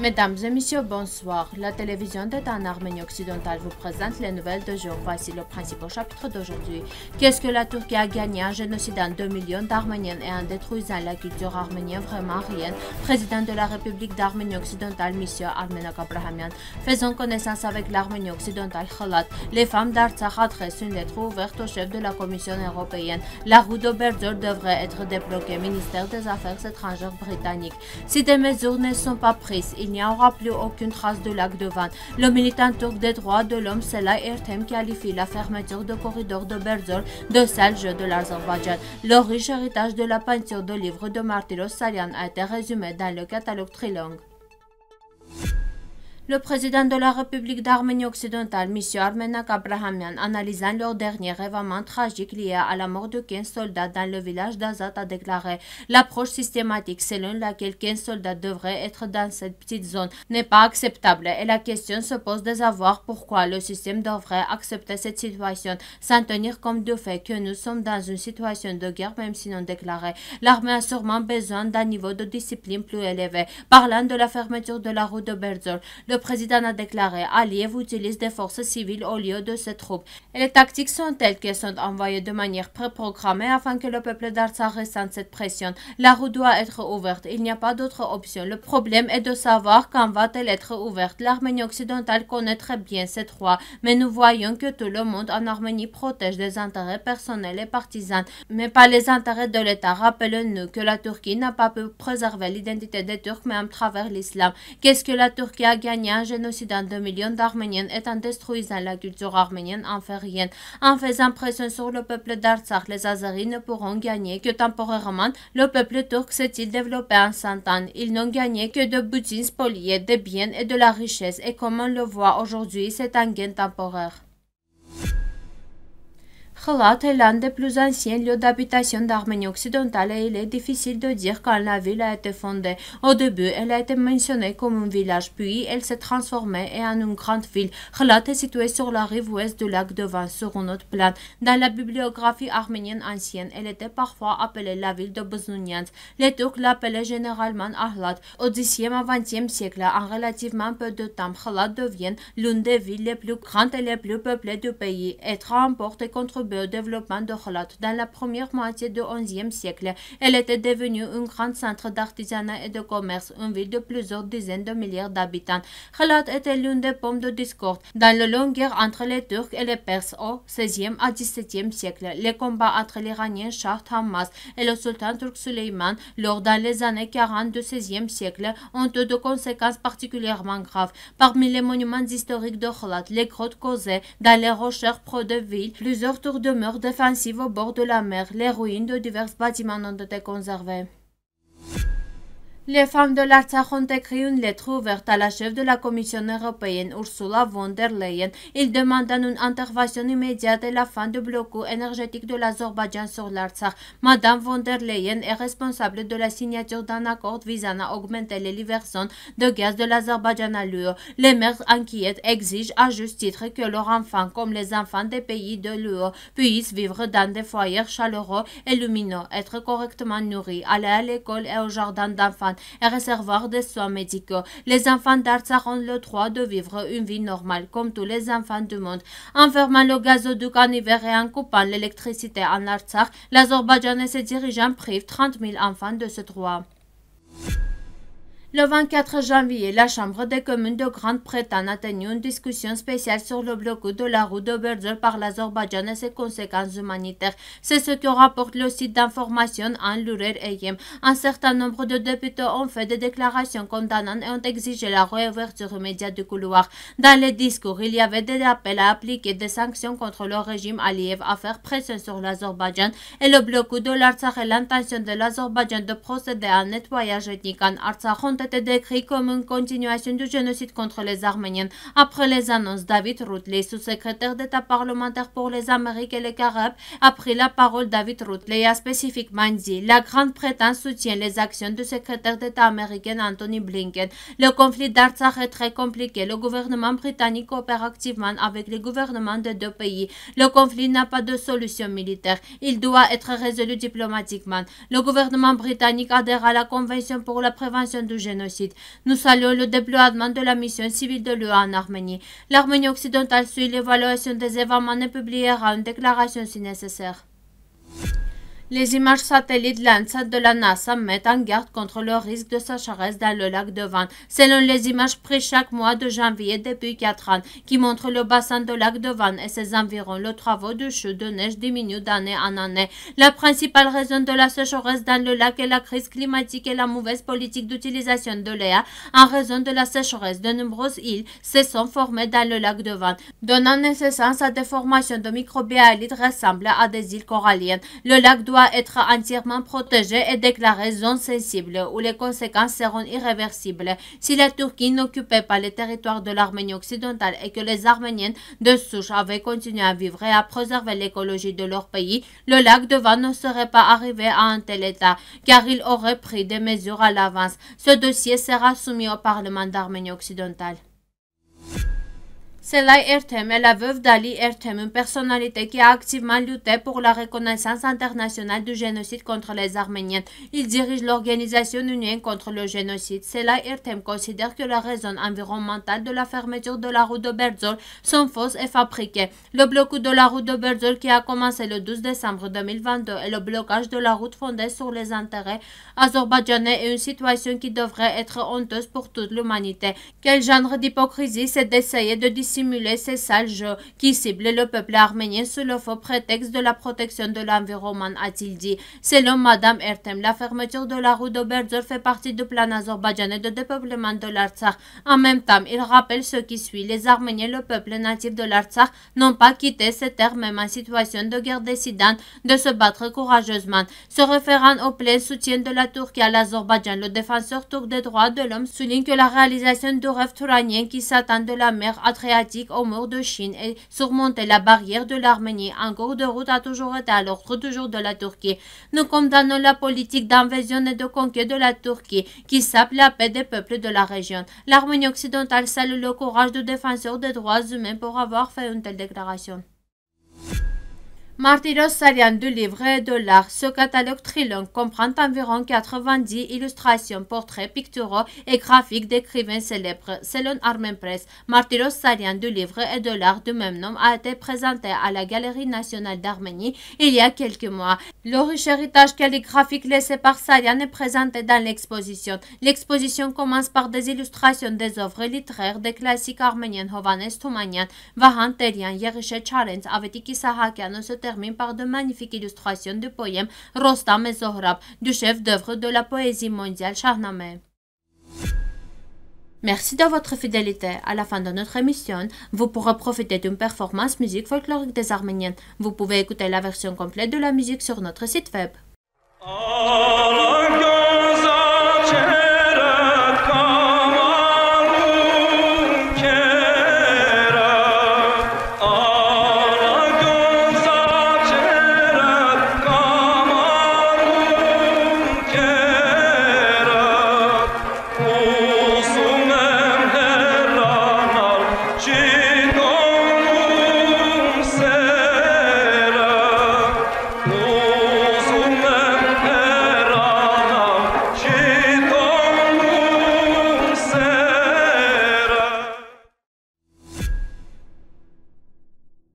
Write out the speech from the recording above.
Mesdames et messieurs, bonsoir. La télévision d'État en Arménie occidentale vous présente les nouvelles de jour. Voici le principal chapitre d'aujourd'hui. Qu'est-ce que la Turquie a gagné en génocidant 2 millions d'Arméniens et en détruisant la culture arménienne Vraiment rien. Président de la République d'Arménie occidentale, Monsieur Armenak Abrahamian. Faisons connaissance avec l'Arménie occidentale Khalat. Les femmes d'Artsakh adressent une lettre ouverte au chef de la Commission européenne. La route de devrait être débloquée. Ministère des Affaires étrangères britannique. Si des mesures ne sont pas prises, il n'y aura plus aucune trace de lac de Van. Le militant turc des droits de l'homme Selay Ertem qualifie la fermeture de corridor de Berzor de sale jeu de l'Azerbaïdjan. Le riche héritage de la peinture de livres de Martiros Salian a été résumé dans le catalogue Trilong. Le président de la République d'Arménie occidentale, M. Armenak Abrahamian, analysant leur dernier événement tragique lié à la mort de 15 soldats dans le village d'Azat, a déclaré L'approche systématique selon laquelle 15 soldats devraient être dans cette petite zone n'est pas acceptable et la question se pose de savoir pourquoi le système devrait accepter cette situation sans tenir comme du fait que nous sommes dans une situation de guerre, même si non déclarée. L'armée a sûrement besoin d'un niveau de discipline plus élevé. Parlant de la fermeture de la route de Berzol, le président a déclaré Aliyev utilise des forces civiles au lieu de ses troupes. les tactiques sont telles qu'elles sont envoyées de manière préprogrammée afin que le peuple d'Artsakh ressente cette pression. La route doit être ouverte. Il n'y a pas d'autre option. Le problème est de savoir quand va-t-elle être ouverte. L'Arménie occidentale connaît très bien ces trois, mais nous voyons que tout le monde en Arménie protège des intérêts personnels et partisans, mais pas les intérêts de l'État. rappelez nous que la Turquie n'a pas pu préserver l'identité des Turcs, même à travers l'islam. Qu'est-ce que la Turquie a gagné un génocide 2 millions d'Arméniens et en détruisant la culture arménienne en En faisant pression sur le peuple d'Artsakh, les Azeris ne pourront gagner que temporairement. Le peuple turc s'est-il développé en 100 ans Ils n'ont gagné que de boutines spoliées, des biens et de la richesse. Et comme on le voit aujourd'hui, c'est un gain temporaire est l'un des plus anciens lieux d'habitation d'Arménie occidentale et il est difficile de dire quand la ville a été fondée. Au début, elle a été mentionnée comme un village, puis elle s'est transformée en une grande ville. Khalat est située sur la rive ouest du lac de Van sur une autre plate Dans la bibliographie arménienne ancienne, elle était parfois appelée la ville de Bosnouniens. Les Turcs l'appelaient généralement Ahlat. Au 10e à siècle, en relativement peu de temps, Khalat devient l'une des villes les plus grandes et les plus peuplées du pays. Être remporte contre au euh, développement de Khalat. dans la première moitié du XIe siècle. Elle était devenue un grand centre d'artisanat et de commerce, une ville de plusieurs dizaines de milliards d'habitants. Khalat était l'une des pommes de discorde dans la longue guerre entre les Turcs et les Perses au XVIe à XVIIe siècle. Les combats entre l'Iranien Shah Hamas et le sultan turc Suleyman lors dans les années 40 du XVIe siècle ont eu de conséquences particulièrement graves. Parmi les monuments historiques de Khalat, les grottes causées dans les rochers pro de ville, plusieurs tours Demeure défensive au bord de la mer. Les ruines de divers bâtiments ont été conservées. Les femmes de l'Artsakh ont écrit une lettre ouverte à la chef de la Commission européenne, Ursula von der Leyen. Ils demandent une intervention immédiate et la fin du blocus énergétique de l'Azerbaïdjan sur l'Artsakh. Madame von der Leyen est responsable de la signature d'un accord visant à augmenter les livraisons de gaz de l'Azerbaïdjan à l'UE. Les mères inquiètes exigent à juste titre que leurs enfants, comme les enfants des pays de l'UE, puissent vivre dans des foyers chaleureux et lumineux, être correctement nourris, aller à l'école et au jardin d'enfants et recevoir des soins médicaux. Les enfants d'Artsakh ont le droit de vivre une vie normale comme tous les enfants du monde. En fermant le gazoduc en hiver et en coupant l'électricité en Artsakh, l'Azerbaïdjan et ses dirigeants privent 30 000 enfants de ce droit. Le 24 janvier, la Chambre des communes de Grande-Bretagne a tenu une discussion spéciale sur le blocus de la route de Berger par l'Azerbaïdjan et ses conséquences humanitaires. C'est ce que rapporte le site d'information en Lurer Un certain nombre de députés ont fait des déclarations condamnantes et ont exigé la réouverture immédiate du couloir. Dans les discours, il y avait des appels à appliquer des sanctions contre le régime Aliyev, à faire pression sur l'Azerbaïdjan et le blocus de l'Artsakh et l'intention de l'Azerbaïdjan de procéder à un nettoyage ethnique en Artsakh été décrit comme une continuation du génocide contre les Arméniens. Après les annonces, David Rutley, sous-secrétaire d'État parlementaire pour les Amériques et les Caraïbes, a pris la parole. David Rutley a spécifiquement dit La Grande-Bretagne soutient les actions du secrétaire d'État américain Anthony Blinken. Le conflit d'Artsakh est très compliqué. Le gouvernement britannique coopère activement avec les gouvernements des deux pays. Le conflit n'a pas de solution militaire. Il doit être résolu diplomatiquement. Le gouvernement britannique adhère à la Convention pour la prévention du génocide nous saluons le déploiement de la mission civile de l'UE en Arménie. L'Arménie occidentale suit l'évaluation des événements et publiera une déclaration si nécessaire. Les images satellites lancées de la NASA mettent en garde contre le risque de sécheresse dans le lac de Van. Selon les images prises chaque mois de janvier depuis 4 ans, qui montrent le bassin de lac de Van et ses environs, le travaux de chute de neige diminue d'année en année. La principale raison de la sécheresse dans le lac est la crise climatique et la mauvaise politique d'utilisation de l'air. En raison de la sécheresse, de nombreuses îles se sont formées dans le lac de Van, donnant naissance à déformation de microbialites ressemblant à des îles coralliennes. Le lac doit être entièrement protégé et déclaré zone sensible où les conséquences seront irréversibles si la Turquie n'occupait pas les territoires de l'Arménie occidentale et que les Arméniennes de souche avaient continué à vivre et à préserver l'écologie de leur pays, le lac de Van ne serait pas arrivé à un tel état car il aurait pris des mesures à l'avance. Ce dossier sera soumis au Parlement d'Arménie occidentale. Cela Ertem est la veuve d'Ali Ertem, une personnalité qui a activement lutté pour la reconnaissance internationale du génocide contre les Arméniens. Il dirige l'organisation Union contre le génocide. Selay Ertem considère que la raison environnementale de la fermeture de la route de Berzol sont fausses et fabriquées. Le blocus de la route de Berzol qui a commencé le 12 décembre 2022 et le blocage de la route fondée sur les intérêts azerbaïdjanais est une situation qui devrait être honteuse pour toute l'humanité. Quel genre d'hypocrisie c'est d'essayer de simuler ces sales jeux qui ciblent le peuple arménien sous le faux prétexte de la protection de l'environnement, a-t-il dit. Selon Madame Ertem, la fermeture de la route d'Oberzer fait partie du plan et de dépeuplement de l'Artsakh. En même temps, il rappelle ce qui suit. Les Arméniens, le peuple natif de l'Artsakh, n'ont pas quitté ces terres même en situation de guerre décidante de se battre courageusement. Se référant au plein soutien de la Turquie à l'Azerbaïdjan, le défenseur turc des droits de l'homme souligne que la réalisation du rêve turanien qui s'attend de la mer a au mur de Chine et surmonter la barrière de l'Arménie en cours de route a toujours été à l'ordre du de la Turquie. Nous condamnons la politique d'invasion et de conquête de la Turquie qui sape la paix des peuples de la région. L'Arménie occidentale salue le courage du défenseur des droits humains pour avoir fait une telle déclaration. Martyros Sarian du et de l'art. Ce catalogue trilogue comprend environ 90 illustrations, portraits picturaux et graphiques d'écrivains célèbres. Selon Armen Press, Martyros Sarian du Livre et de l'art du même nom a été présenté à la Galerie nationale d'Arménie il y a quelques mois. Le riche héritage calligraphique laissé par Sarian est présenté dans l'exposition. L'exposition commence par des illustrations des œuvres littéraires des classiques arméniens Hovanes Toumanian, Vahan Terian, Yerishe Avetiki Sahakian, par de magnifiques illustrations du poème Rostam et Zohrab, du chef d'œuvre de la poésie mondiale Shahnameh. Merci de votre fidélité. À la fin de notre émission, vous pourrez profiter d'une performance musique folklorique des Arméniens. Vous pouvez écouter la version complète de la musique sur notre site web. Ah,